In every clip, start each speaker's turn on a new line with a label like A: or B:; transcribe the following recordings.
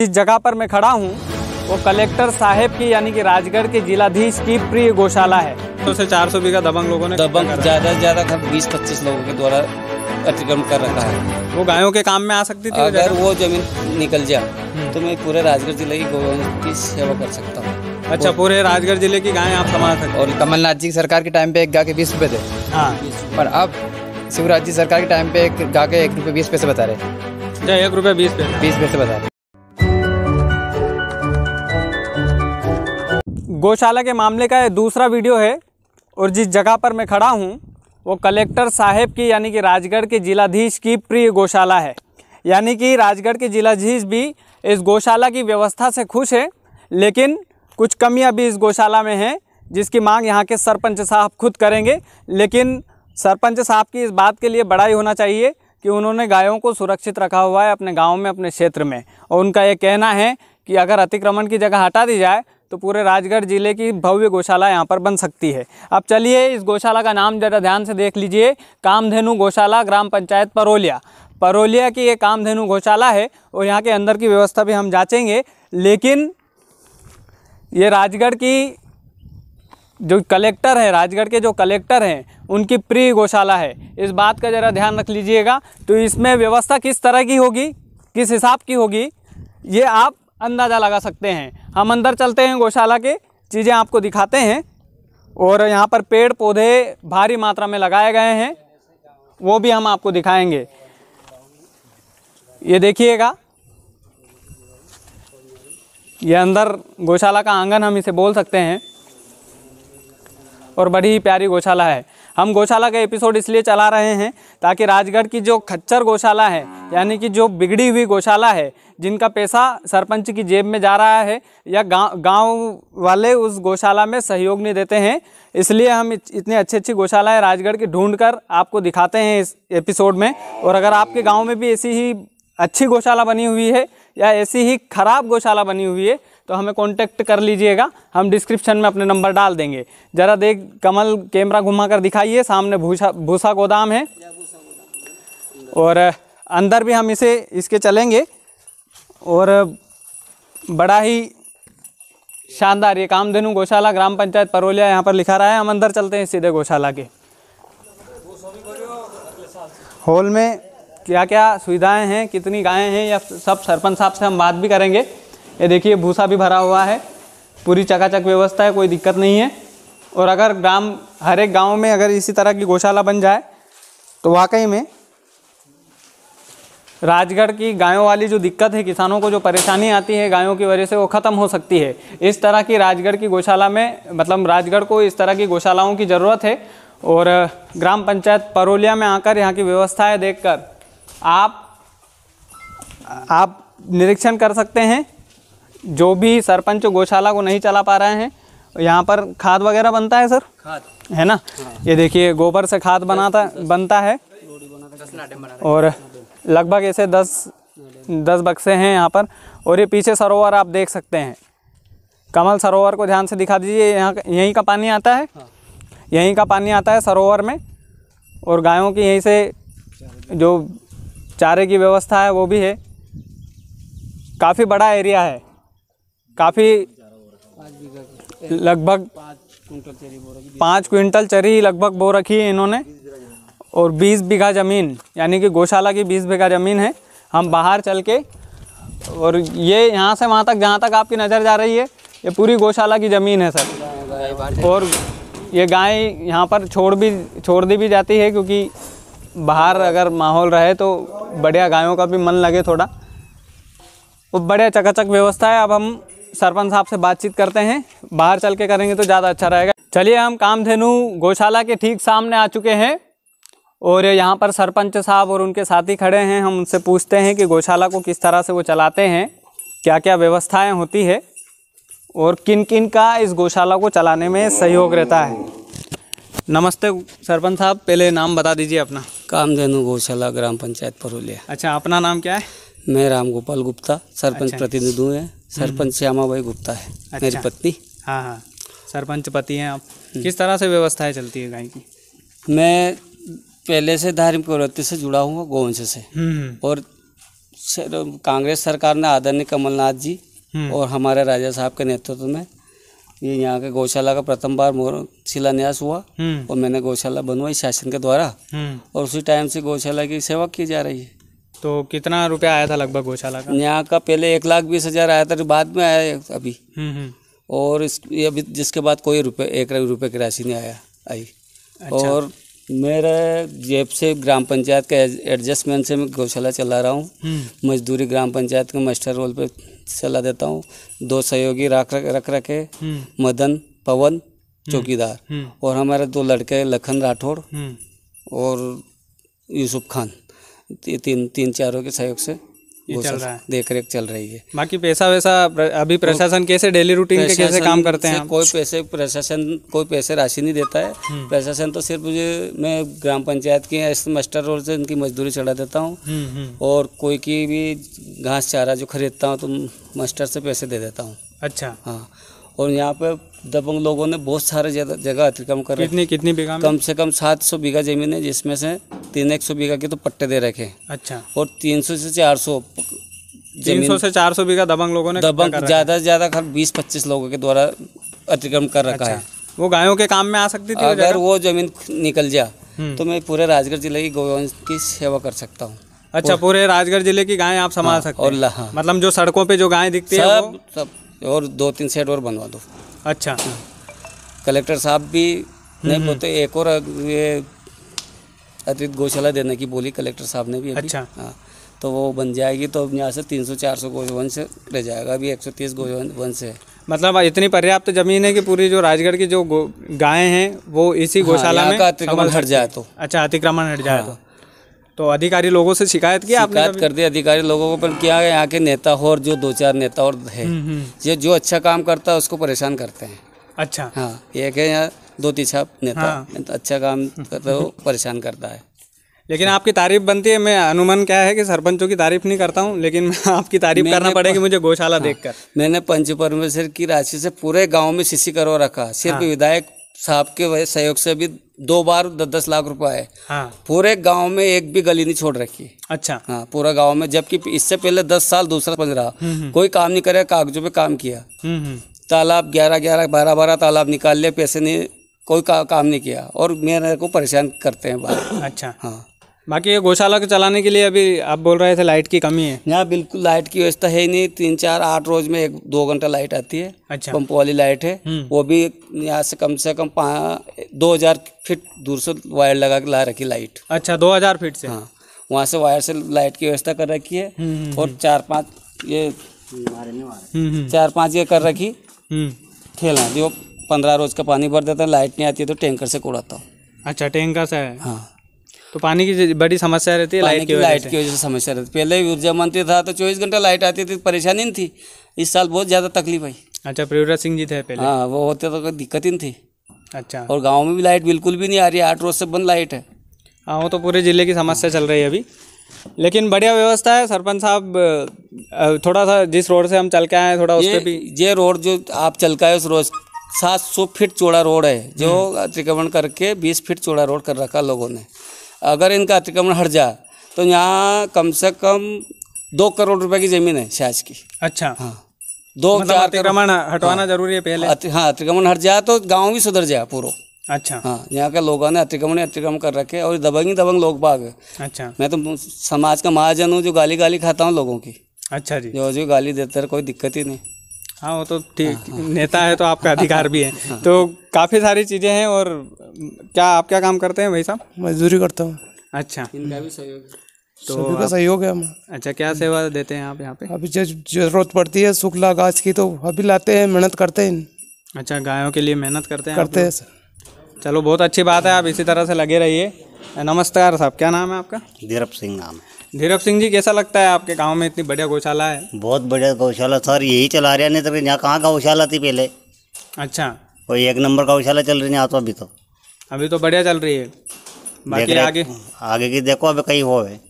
A: जिस जगह पर मैं खड़ा हूँ वो कलेक्टर साहब की यानी कि राजगढ़ के जिलाधीश की प्रिय गौशाला है तो से 400 बीघा दबंग लोगों ने दबंग ज्यादा से ज्यादा बीस पच्चीस लोगों के द्वारा अतिक्रम कर रखा है वो गायों के काम में आ सकती थी अगर वो जमीन निकल जाए हम्म। तो मैं पूरे राजगढ़ जिले की गौ की सेवा कर सकता हूँ अच्छा पूरे राजगढ़ जिले की गाय आप कमा सकते और कमलनाथ जी की सरकार के टाइम पे एक गाय के बीस रूपए थे हाँ। पर अब शिवराज जी सरकार के टाइम पे एक गाय के एक रूपए बीस पैसे बता रहे अच्छा, एक रूपए बीस पैसे बीस पैसे बता रहे गौशाला के मामले का दूसरा वीडियो है और जिस जगह पर मैं खड़ा हूँ वो कलेक्टर साहब की यानी कि राजगढ़ के जिलाधीश की प्रिय गौशाला है यानी कि राजगढ़ के जिलाधीश भी इस गौशाला की व्यवस्था से खुश है लेकिन कुछ कमियां भी इस गौशाला में हैं जिसकी मांग यहाँ के सरपंच साहब खुद करेंगे लेकिन सरपंच साहब की इस बात के लिए बड़ा ही होना चाहिए कि उन्होंने गायों को सुरक्षित रखा हुआ है अपने गाँव में अपने क्षेत्र में और उनका ये कहना है कि अगर अतिक्रमण की जगह हटा दी जाए तो पूरे राजगढ़ ज़िले की भव्य गौशाला यहाँ पर बन सकती है अब चलिए इस गौशाला का नाम ज़रा ध्यान से देख लीजिए कामधेनु गौशाला ग्राम पंचायत परोलिया परोलिया की ये कामधेनु गौशाला है और यहाँ के अंदर की व्यवस्था भी हम जाँचेंगे लेकिन ये राजगढ़ की जो कलेक्टर हैं राजगढ़ के जो कलेक्टर हैं उनकी प्रिय गौशाला है इस बात का ज़रा ध्यान रख लीजिएगा तो इसमें व्यवस्था किस तरह की होगी किस हिसाब की होगी ये आप अंदाज़ा लगा सकते हैं हम अंदर चलते हैं गौशाला के चीज़ें आपको दिखाते हैं और यहाँ पर पेड़ पौधे भारी मात्रा में लगाए गए हैं वो भी हम आपको दिखाएंगे ये देखिएगा ये अंदर गौशाला का आंगन हम इसे बोल सकते हैं और बड़ी ही प्यारी गौशाला है हम गौशाला का एपिसोड इसलिए चला रहे हैं ताकि राजगढ़ की जो खच्चर गौशाला है यानी कि जो बिगड़ी हुई गौशाला है जिनका पैसा सरपंच की जेब में जा रहा है या गांव गाँव वाले उस गौशाला में सहयोग नहीं देते हैं इसलिए हम इतने अच्छी अच्छी गौशालाएँ राजगढ़ की ढूँढ कर आपको दिखाते हैं इस एपिसोड में और अगर आपके गाँव में भी ऐसी ही अच्छी गौशाला बनी हुई है या ऐसी ही ख़राब गौशाला बनी हुई है तो हमें कांटेक्ट कर लीजिएगा हम डिस्क्रिप्शन में अपने नंबर डाल देंगे ज़रा देख कमल कैमरा घुमा कर दिखाइए सामने भूसा भूसा गोदाम है और अंदर भी हम इसे इसके चलेंगे और बड़ा ही शानदार ये कामधेनु गौशाला ग्राम पंचायत परोलिया यहाँ पर लिखा रहा है हम अंदर चलते हैं सीधे गौशाला के हॉल में क्या क्या सुविधाएं हैं कितनी गायें हैं या सब सरपंच साहब से हम बात भी करेंगे ये देखिए भूसा भी भरा हुआ है पूरी चकाचक व्यवस्था है कोई दिक्कत नहीं है और अगर ग्राम हर एक गाँव में अगर इसी तरह की गौशाला बन जाए तो वाकई में राजगढ़ की गायों वाली जो दिक्कत है किसानों को जो परेशानी आती है गायों की वजह से वो ख़त्म हो सकती है इस तरह की राजगढ़ की गौशाला में मतलब राजगढ़ को इस तरह की गौशालाओं की ज़रूरत है और ग्राम पंचायत परोलिया में आकर यहाँ की व्यवस्थाएँ देख आप आप निरीक्षण कर सकते हैं जो भी सरपंच गौशाला को नहीं चला पा रहे हैं यहाँ पर खाद वगैरह बनता है सर खाद है ना हाँ। ये देखिए गोबर से खाद बनाता बनता है और लगभग ऐसे दस दस बक्से हैं यहाँ पर और ये पीछे सरोवर आप देख सकते हैं कमल सरोवर को ध्यान से दिखा दीजिए यहाँ यहीं का पानी आता है हाँ। यहीं का पानी आता है सरोवर में और गायों की यहीं से जो चारे की व्यवस्था है वो भी है काफ़ी बड़ा एरिया है काफ़ी लगभग पाँच क्विंटल चरी लगभग बो रखी है इन्होंने और 20 बीघा ज़मीन यानी कि गौशाला की 20 बीघा ज़मीन है हम बाहर चल के और ये यहाँ से वहाँ तक जहाँ तक आपकी नज़र जा रही है ये पूरी गौशाला की ज़मीन है सर और ये गाय यहाँ पर छोड़ भी छोड़ दी भी जाती है क्योंकि बाहर अगर माहौल रहे तो बढ़िया गायों का भी मन लगे थोड़ा वो बढ़िया चकाचक व्यवस्था है अब हम सरपंच साहब से बातचीत करते हैं बाहर चल के करेंगे तो ज़्यादा अच्छा रहेगा चलिए हम कामधेनु गौशाला के ठीक सामने आ चुके हैं और यहाँ पर सरपंच साहब और उनके साथी खड़े हैं हम उनसे पूछते हैं कि गौशाला को किस तरह से वो चलाते हैं क्या क्या व्यवस्थाएं होती है और किन किन का इस गौशाला को चलाने में सहयोग रहता है नमस्ते सरपंच साहब पहले नाम बता दीजिए अपना कामधेनु गौशाला ग्राम पंचायत परोलिया अच्छा अपना नाम क्या है मैं राम गोपाल गुप्ता सरपंच अच्छा। प्रतिनिधि हैं हम्म। सरपंच श्यामा भाई गुप्ता है अच्छा। मेरी पत्नी हाँ हाँ सरपंच पति हैं आप हम्म। किस तरह से व्यवस्थाएं चलती है गाय की मैं पहले से धार्मिक प्रवृत्ति से जुड़ा हुआ गोवंश से हम्म। और कांग्रेस सरकार ने आदरणीय कमलनाथ जी हम्म। और हमारे राजा साहब के नेतृत्व में ये यहाँ के गौशाला का प्रथम बार मोर शिलान्यास हुआ हम्म। और मैंने गौशाला बनवाई शासन के द्वारा और उसी टाइम से गौशाला की सेवा की जा रही है तो कितना रुपया आया था लगभग गौशाला का यहाँ का पहले एक लाख बीस हजार आया था तो बाद में आया अभी और इस अभी जिसके बाद कोई रुपये एक रुपये की राशि नहीं आया आई अच्छा। और मेरा जेब से ग्राम पंचायत का एडजस्टमेंट से मैं गौशाला चला रहा हूँ हम्म। मजदूरी ग्राम पंचायत के मास्टर रोल पे चला देता हूँ दो सहयोगी रख रख रखे हम्म। मदन पवन हम्म। चौकीदार और हमारे दो लड़के लखन राठौड़ और यूसुफ खान तीन तीन चारों के सहयोग से ये चल रहा है देख रेख चल रही है बाकी पैसा वैसा अभी प्रशासन कैसे डेली रूटीन के कैसे काम करते हैं कोई पैसे प्रशासन कोई पैसे राशि नहीं देता है हम्म। प्रशासन तो सिर्फ मुझे मैं ग्राम पंचायत के मास्टर रोल से इनकी मजदूरी चढ़ा देता हूँ हम्म, हम्म। और कोई की भी घास चारा जो खरीदता हूँ तो मास्टर से पैसे दे देता हूँ अच्छा हाँ और यहाँ पे दबंग लोगों ने बहुत सारे जगह अतिक्रम कर कितनी कितनी बीघा कम से कम सात सौ बीघा जमीन है जिसमें से तीन एक सौ बीघा के तो पट्टे दे रखे अच्छा और तीन सौ से चार सौ तीन सौ से चार सौ बीघा दबंग लोगों ने दबंग ज्यादा से ज्यादा खर बीस पच्चीस लोगों के द्वारा अतिक्रम कर रखा है अच्छा। वो गायों के काम में आ सकती थी अगर वो जमीन निकल जा हम्म। तो मैं पूरे राजगढ़ जिले की गौवंश की सेवा कर सकता हूँ अच्छा पूरे राजगढ़ जिले की गायें आप संभाल हाँ, सकते और हाँ। मतलब जो सड़कों पे जो गायें दिखती है सब सब और दो तीन सेट और बनवा दो अच्छा कलेक्टर साहब भी नहीं हम्म, हम्म। बोलते एक और ये अतिरिक्त गौशाला देने की बोली कलेक्टर साहब ने भी अभी अच्छा हाँ तो वो बन जाएगी तो यहाँ से 300 400 गोवंश रह जाएगा अभी 130 वंश है मतलब इतनी पर्याप्त जमीन है कि पूरी जो राजगढ़ की जो गायें हैं वो इसी हाँ, गौशाला हाँ, में अतिक्रमण हट जाए तो अच्छा अतिक्रमण हट जाए तो हाँ। तो अधिकारी लोगों से शिकायत की आपने शिकायत कर दी अधिकारी लोगों को पर किया गया यहाँ के नेता हो और जो दो चार नेता और है जो हम्म, हम्म। जो अच्छा काम करता है उसको परेशान करते हैं अच्छा हाँ ये है यहाँ दो तीन छाप नेता हाँ। तो अच्छा काम करते हो परेशान करता है लेकिन आपकी तारीफ बनती है मैं अनुमान क्या है कि सरपंचों की तारीफ नहीं करता हूँ लेकिन मैं आपकी तारीफ करना पड़ेगी मुझे गौशाला हाँ, देखकर मैंने पंच परमेश्वर की राशि से पूरे गाँव में सीसी करो रखा सिर्फ हाँ। विधायक साहब के सहयोग से भी दो बार दस दस लाख रुपए आए हाँ। पूरे गांव में एक भी गली नहीं छोड़ रखी अच्छा हाँ पूरा गांव में जबकि इससे पहले दस साल दूसरा पंच रहा हम्म, हम्म। कोई काम नहीं करे कागजों पे काम किया हम्म, तालाब ग्यारह ग्यारह बारह बारह तालाब निकाल लिया पैसे नहीं कोई का, काम नहीं किया और मेरे को परेशान करते हैं बाहर अच्छा हाँ बाकी ये गौशाला को चलाने के लिए अभी आप बोल रहे थे लाइट की कमी है यहाँ बिल्कुल लाइट की व्यवस्था है नहीं तीन चार आठ रोज में एक दो घंटा लाइट आती है अच्छा पंप वाली लाइट है हम्म। वो भी यहाँ से कम से कम दो हजार फीट दूर से वायर लगा के ला रखी लाइट अच्छा दो हजार फीट से हाँ वहाँ से वायर से लाइट की व्यवस्था कर रखी है हम्म, हम्म, और चार पाँच ये चार पाँच ये कर रखी खेला जो पंद्रह रोज का पानी भर देता हूँ लाइट नहीं आती है तो टैंकर से कोड़ाता हूँ अच्छा टैंकर से हाँ तो पानी की बड़ी समस्या रहती है लाइट की लाइट की वजह से समस्या रहती पहले ऊर्जा मंत्री था तो चौबीस घंटा लाइट आती थी परेशानी नहीं थी इस साल बहुत ज़्यादा तकलीफ आई अच्छा प्रयुवराज सिंह जी थे पहले हाँ वो होते तो कोई दिक्कत ही नहीं थी अच्छा और गाँव में भी लाइट बिल्कुल भी नहीं आ रही आठ रोज से बंद लाइट है हाँ वो तो पूरे ज़िले की समस्या चल रही है अभी लेकिन बढ़िया व्यवस्था है सरपंच साहब थोड़ा सा जिस रोड से हम चल के आए थोड़ा उस पर भी ये रोड जो आप चल के आए उस रोड सात सौ फीट चौड़ा रोड है जो हम्म। अतिक्रमण करके बीस फीट चौड़ा रोड कर रखा लोगों ने अगर इनका अतिक्रमण हट जा तो यहाँ कम से कम दो करोड़ रुपए की जमीन है शायद की अच्छा हाँ दो मतलब अतिक्रमण हटवाना हाँ, जरूरी है पहले अति, हाँ अतिक्रमण हट जाए तो गांव भी सुधर जाए पूरा अच्छा हाँ यहाँ के लोगों ने अतिक्रमण अतिक्रमण कर रखे और दबंग ही दबंग लोग बाग अच्छा मैं तो समाज का महाजन हूँ जो गाली गाली खाता हूँ लोगों की अच्छा जी जो जो गाली देता है कोई दिक्कत ही नहीं हाँ वो तो ठीक नेता है तो आपका अधिकार भी है तो काफ़ी सारी चीज़ें हैं और क्या आप क्या काम करते हैं भाई साहब मजदूरी करता हूँ अच्छा इनका भी सहयोग तो सभी का सहयोग है हम अच्छा क्या सेवा देते हैं आप यहाँ पे अभी जब जरूरत पड़ती है सुखला गाछ की तो अभी लाते हैं मेहनत करते हैं अच्छा गायों के लिए मेहनत करते हैं करते हैं सर चलो बहुत अच्छी बात है आप इसी तरह से लगे रहिए नमस्कार साहब क्या नाम है आपका धीरप सिंह नाम है धीरव सिंह जी कैसा लगता है आपके गांव में इतनी बढ़िया गौशाला है बहुत बढ़िया गौशाला सर यही चला रहा नहीं तो यहाँ कहाँ गौशाला थी पहले अच्छा कोई एक नंबर गौशाला चल रही है यहाँ तो अभी तो अभी तो बढ़िया चल रही है बाकी आगे आगे की देखो अभी कहीं हो है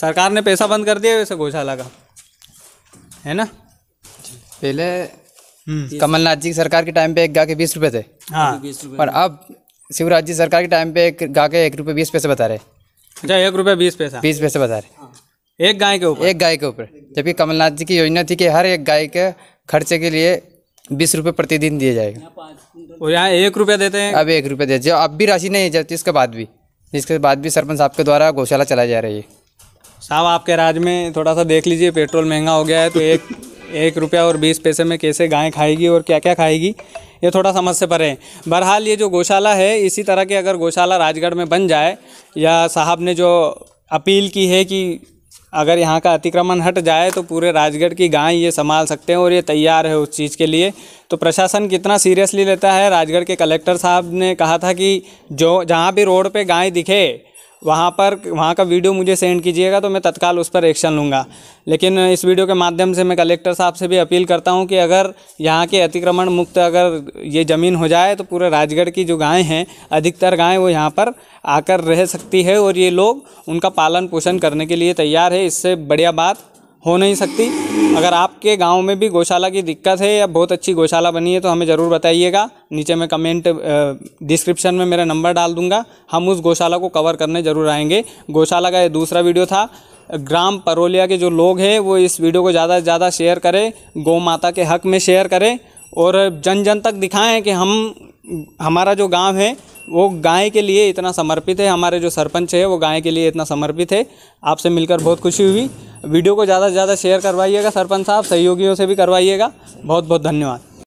A: सरकार ने पैसा बंद कर दिया वैसे गौशाला का है ना पहले हम्म। कमलनाथ जी की सरकार के टाइम पे एक गाय के बीस रुपए थे हाँ पर अब शिवराज जी सरकार के टाइम पे एक गाय के एक रुपये बीस पैसे बता रहे अच्छा एक रुपया बीस पैसा बीस पैसे बता रहे हाँ। एक गाय के ऊपर एक गाय के ऊपर जबकि कमलनाथ जी की योजना थी कि हर एक गाय के खर्चे के लिए बीस रुपये प्रतिदिन दिया जाएगा और यहाँ एक रुपया देते हैं अब एक रुपया देते अब भी राशि नहीं जाती इसके बाद भी जिसके बाद भी सरपंच साहब के द्वारा गौशाला चलाई जा रही है साहब आपके राज में थोड़ा सा देख लीजिए पेट्रोल महंगा हो गया है तो एक एक रुपया और बीस पैसे में कैसे गायें खाएगी और क्या क्या खाएगी ये थोड़ा समझ से परे है बहरहाल ये जो गौशाला है इसी तरह के अगर गौशाला राजगढ़ में बन जाए या साहब ने जो अपील की है कि अगर यहाँ का अतिक्रमण हट जाए तो पूरे राजगढ़ की गाय ये संभाल सकते हैं और ये तैयार है उस चीज़ के लिए तो प्रशासन कितना सीरियसली लेता है राजगढ़ के कलेक्टर साहब ने कहा था कि जो जहाँ भी रोड पे गाय दिखे वहाँ पर वहाँ का वीडियो मुझे सेंड कीजिएगा तो मैं तत्काल उस पर एक्शन लूँगा लेकिन इस वीडियो के माध्यम से मैं कलेक्टर साहब से भी अपील करता हूँ कि अगर यहाँ के अतिक्रमण मुक्त अगर ये ज़मीन हो जाए तो पूरे राजगढ़ की जो गायें हैं अधिकतर गायें वो यहाँ पर आकर रह सकती है और ये लोग उनका पालन पोषण करने के लिए तैयार है इससे बढ़िया बात हो नहीं सकती अगर आपके गांव में भी गौशाला की दिक्कत है या बहुत अच्छी गौशाला बनी है तो हमें ज़रूर बताइएगा नीचे मैं कमेंट डिस्क्रिप्शन में मेरा नंबर डाल दूंगा हम उस गौशाला को कवर करने ज़रूर आएंगे गौशाला का ये दूसरा वीडियो था ग्राम परोलिया के जो लोग हैं वो इस वीडियो को ज़्यादा से ज़्यादा शेयर करें गौ माता के हक़ में शेयर करें और जन जन तक दिखाएँ कि हम हमारा जो गांव है वो गाय के लिए इतना समर्पित है हमारे जो सरपंच है वो गाय के लिए इतना समर्पित है आपसे मिलकर बहुत खुशी हुई वीडियो को ज़्यादा से ज़्यादा शेयर करवाइएगा सरपंच साहब सहयोगियों से भी करवाइएगा बहुत बहुत धन्यवाद